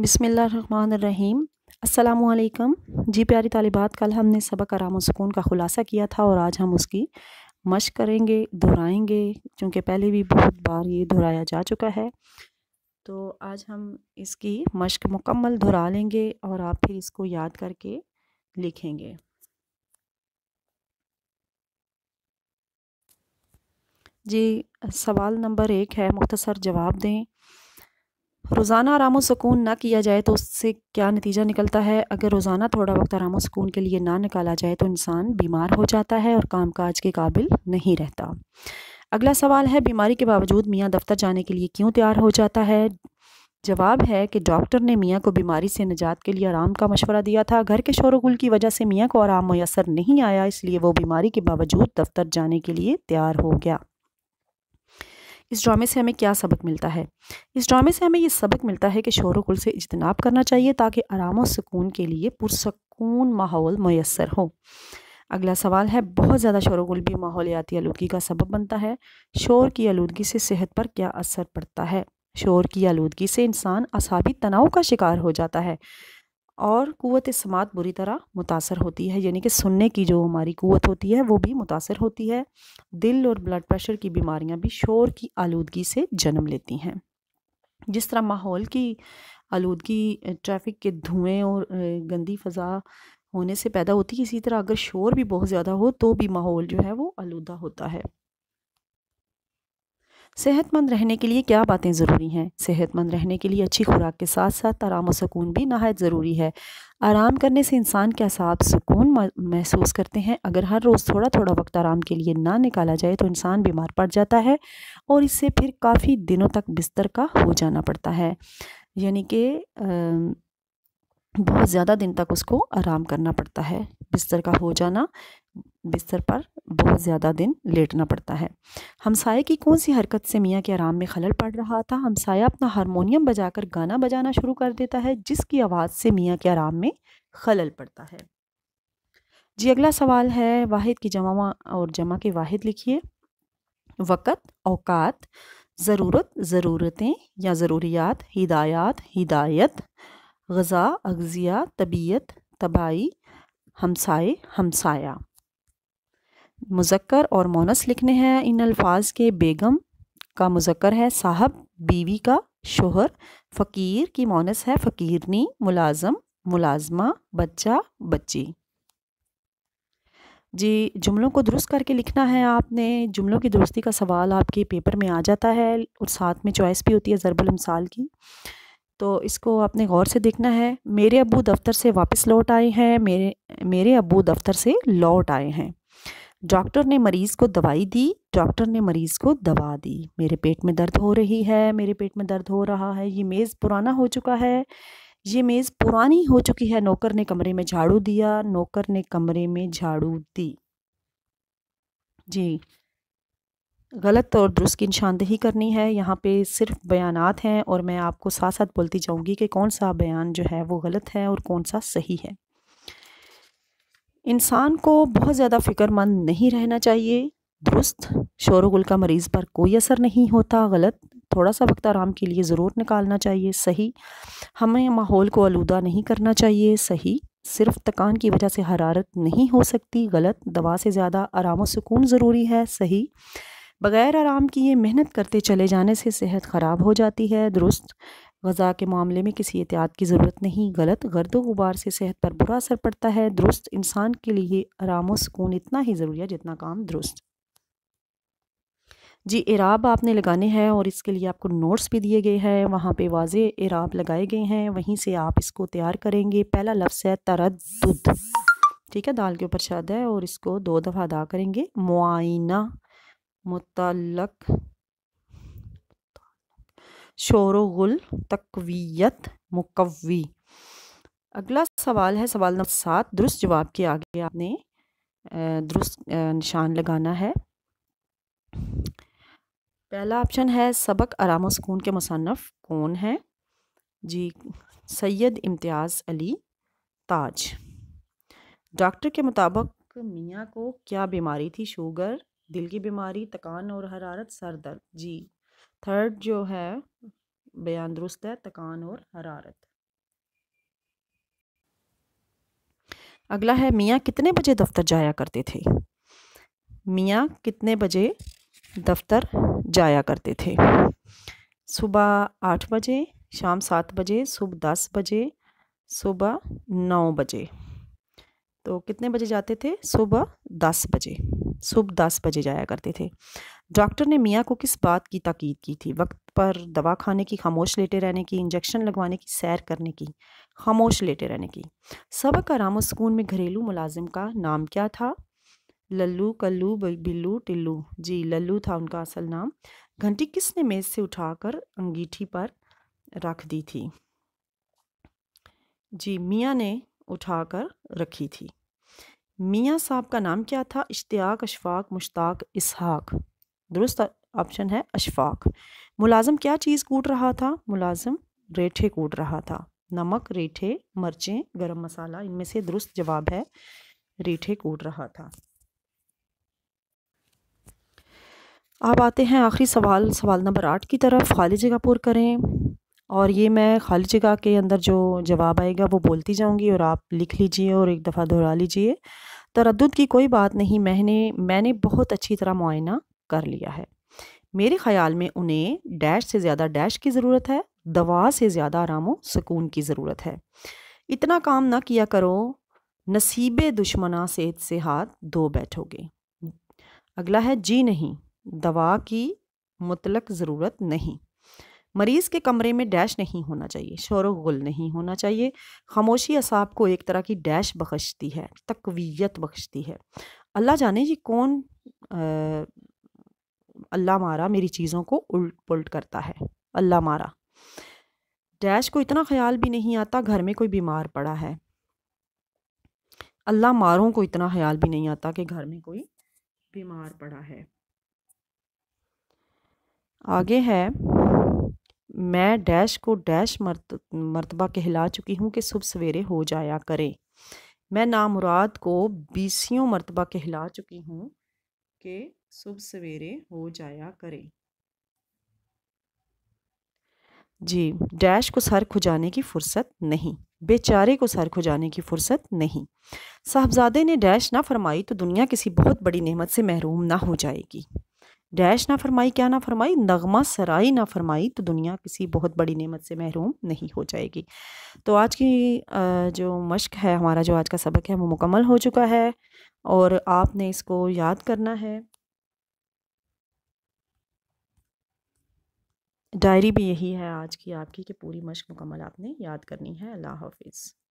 बिसमीम अल्लाम जी प्यारी तालिबात कल हमने सबक आराम सुकून का ख़ुलासा किया था और आज हम उसकी मश करेंगे दोहराएंगे क्योंकि पहले भी बहुत बार ये दोहराया जा चुका है तो आज हम इसकी मश्क मुकम्मल दोहरा लेंगे और आप फिर इसको याद करके लिखेंगे जी सवाल नंबर एक है मुख्तसर जवाब दें रोज़ाना आराम सुकून ना किया जाए तो उससे क्या नतीजा निकलता है अगर रोज़ाना थोड़ा वक्त आराम सुकून के लिए ना निकाला जाए तो इंसान बीमार हो जाता है और काम काज के काबिल नहीं रहता अगला सवाल है बीमारी के बावजूद मियाँ दफ्तर जाने के लिए क्यों तैयार हो जाता है जवाब है कि डॉक्टर ने मियाँ को बीमारी से निजात के लिए आराम का मशवरा दिया था घर के शोरगुल की वजह से मियाँ को आराम मैसर नहीं आया इसलिए वो बीमारी के बावजूद दफ्तर जाने के लिए तैयार हो गया इस ड्रामे से हमें क्या सबक मिलता है इस ड्रामे से हमें ये सबक मिलता है कि शोर कुल से इजतनाब करना चाहिए ताकि आराम और सुकून के लिए पुरसकून माहौल मैसर हो अगला सवाल है बहुत ज़्यादा शोर गुल भी माहौलियाती आलूगी का सबब बनता है शोर की आलूदगी से सेहत पर क्या असर पड़ता है शोर की आलूदगी से इंसान असाबी तनाव का शिकार हो जाता है और कुत समात बुरी तरह मुतासर होती है यानी कि सुनने की जो हमारी कुत होती है वो भी मुतासर होती है दिल और ब्लड प्रेशर की बीमारियां भी शोर की आलूदगी से जन्म लेती हैं जिस तरह माहौल की आलूदगी ट्रैफिक के धुएं और गंदी फ़जा होने से पैदा होती है इसी तरह अगर शोर भी बहुत ज़्यादा हो तो भी माहौल जो है वो आलूदा होता है सेहतमंद रहने के लिए क्या बातें ज़रूरी हैं सेहतमंद रहने के लिए अच्छी खुराक के साथ साथ आराम और सुकून भी नहायत ज़रूरी है आराम करने से इंसान के असाब सुकून महसूस करते हैं अगर हर रोज़ थोड़ा थोड़ा वक्त आराम के लिए ना निकाला जाए तो इंसान बीमार पड़ जाता है और इससे फिर काफ़ी दिनों तक बिस्तर का हो जाना पड़ता है यानी कि बहुत ज़्यादा दिन तक उसको आराम करना पड़ता है बिस्तर का हो जाना बिस्तर पर बहुत ज़्यादा दिन लेटना पड़ता है हमसाये की कौन सी हरकत से मियाँ के आराम में खलल पड़ रहा था हमसाया अपना हारमोनियम बजाकर गाना बजाना शुरू कर देता है जिसकी आवाज़ से मियाँ के आराम में खलल पड़ता है जी अगला सवाल है वाहिद की जमा और जमा के वाहिद लिखिए वक़्त अवकात ज़रूरत ज़रूरतें या ज़रूरियात हिदायत हिदायत गज़ा अगज़िया तबीयत तबाही हमसाए हमसाया मुजक्कर और मोनस लिखने हैं इन अल्फाज के बेगम का मुजक्कर है साहब बीवी का शोहर फ़कीर की मोनस है फ़कीरनी मुलाजम मुलाजमा बच्चा बच्ची जी जुमलों को दुरुस्त करके लिखना है आपने जुमलों की दुरुस्ती का सवाल आपके पेपर में आ जाता है और साथ में चॉइस भी होती है ज़रबुलमसाल मिसाल की तो इसको आपने गौर से देखना है मेरे अबू दफ्तर से वापस लौट आए हैं मेरे मेरे अबू दफ्तर से लौट आए हैं डॉक्टर ने मरीज़ को दवाई दी डॉक्टर ने मरीज़ को दवा दी मेरे पेट में दर्द हो रही है मेरे पेट में दर्द हो रहा है ये मेज़ पुराना हो चुका है ये मेज़ पुरानी हो चुकी है नौकर ने कमरे में झाड़ू दिया नौकर ने कमरे में झाड़ू दी जी गलत और दुरुस्त की निशानदेही करनी है यहाँ पे सिर्फ बयान हैं और मैं आपको साथ साथ बोलती जाऊँगी कि कौन सा बयान जो है वो गलत है और कौन सा सही है इंसान को बहुत ज़्यादा फ़िक्रमंद नहीं रहना चाहिए दुरुस्त शोरगुल का मरीज़ पर कोई असर नहीं होता गलत थोड़ा सा वक्त आराम के लिए ज़रूर निकालना चाहिए सही हमें माहौल को आलूदा नहीं करना चाहिए सही सिर्फ तकान की वजह से हरारत नहीं हो सकती गलत दवा से ज़्यादा आराम और सुकून ज़रूरी है सही बग़ैर आराम की ये मेहनत करते चले जाने से सेहत ख़राब हो जाती है दुरुस्त गज़ा के मामले में किसी एहतियात की ज़रूरत नहीं गलत गर्द गुबार से सेहत पर बुरा असर पड़ता है दुरुस्त इंसान के लिए आराम और सुकून इतना ही ज़रूरी है जितना काम दुरुस्त जी इराब आपने लगाने हैं और इसके लिए आपको नोट्स भी दिए गए हैं वहाँ पे वाजे इराब लगाए गए हैं वहीं से आप इसको तैयार करेंगे पहला लफ्ज़ है तरद ठीक है दाल के ऊपर शादा है और इसको दो दफ़ा अदा करेंगे मुआइना मुतलक शोरगुल तकवीत मुकवी अगला सवाल है सवाल नंबर सात दुरुस्त जवाब के आगे आपने दुरुस्त निशान लगाना है पहला ऑप्शन है सबक आराम सुकून के मुसनफ़ कौन है जी सैयद इम्तियाज़ अली ताज डॉक्टर के मुताबिक मियाँ को क्या बीमारी थी शुगर दिल की बीमारी थकान और हरारत सर दर्द जी थर्ड जो है बयान दुरुस्त है थकान और हरारत अगला है मियाँ कितने बजे दफ्तर जाया करते थे मियाँ कितने बजे दफ्तर जाया करते थे सुबह आठ बजे शाम सात बजे सुबह दस बजे सुबह नौ बजे तो कितने बजे जाते थे सुबह दस बजे सुबह दस बजे जाया करते थे डॉक्टर ने मियाँ को किस बात की ताकीद की थी वक्त पर दवा खाने की खामोश लेटे रहने की इंजेक्शन लगवाने की सैर करने की खामोश लेटे रहने की सबक आराम सुकून में घरेलू मुलाजिम का नाम क्या था लल्लू कल्लू बिल्लू टिल्लू जी लल्लू था उनका असल नाम घंटी किसने मेज़ से उठाकर अंगीठी पर रख दी थी जी मियाँ ने उठाकर रखी थी मियाँ साहब का नाम क्या था इश्तियाक अशफाक मुश्ताक इसहाक दुरुस्त ऑप्शन है अशफाक मुलाजम क्या चीज़ कूट रहा था मुलाजम रेठे कूट रहा था नमक रेठे मर्चें गरम मसाला इनमें से दुरुस्त जवाब है रेठे कूट रहा था आप आते हैं आखिरी सवाल सवाल नंबर आठ की तरफ खाली जगह पुर करें और ये मैं खाली जगह के अंदर जो जवाब आएगा वो बोलती जाऊंगी और आप लिख लीजिए और एक दफ़ा दोहरा लीजिए तरद की कोई बात नहीं मैंने मैंने बहुत अच्छी तरह मुआयना कर लिया है मेरे ख्याल में उन्हें डैश से ज़्यादा डैश की ज़रूरत है दवा से ज़्यादा आराम सुकून की ज़रूरत है इतना काम ना किया करो नसीब दुश्मना सेहत से हाथ धो बैठोगे अगला है जी नहीं दवा की मुतलक ज़रूरत नहीं मरीज़ के कमरे में डैश नहीं होना चाहिए शोर गुल नहीं होना चाहिए खामोशी असाब को एक तरह की डैश बख्शती है तकवीत बख्शती है अल्लाह जाने ये कौन अल्लाह मारा मेरी चीज़ों को उल्ट पुलट करता है अल्लाह मारा डैश को इतना ख्याल भी नहीं आता घर में कोई बीमार पड़ा है अल्लाह मारों को इतना ख्याल भी नहीं आता कि घर में कोई बीमार पड़ा है आगे है मैं डैश को डैश मरत मरतबा कहला चुकी हूँ कि सुबह सवेरे हो जाया करें मैं नामुराद को बीसियों मरतबा कहला चुकी हूँ कि सुबह सवेरे हो जाया करें जी डैश को सर खुजाने की फुर्सत नहीं बेचारे को सर खुजाने की फुर्सत नहीं साहबजादे ने डैश ना फरमाई तो दुनिया किसी बहुत बड़ी नेमत से महरूम ना हो जाएगी डैश ना फरमाई क्या ना फरमाई नगमा सराई ना फरमाई तो दुनिया किसी बहुत बड़ी नेमत से महरूम नहीं हो जाएगी तो आज की जो मश्क है हमारा जो आज का सबक है वो मुकम्मल हो चुका है और आपने इसको याद करना है डायरी भी यही है आज की आपकी कि पूरी मश्क मुकम्मल आपने याद करनी है अल्लाह हाफिज़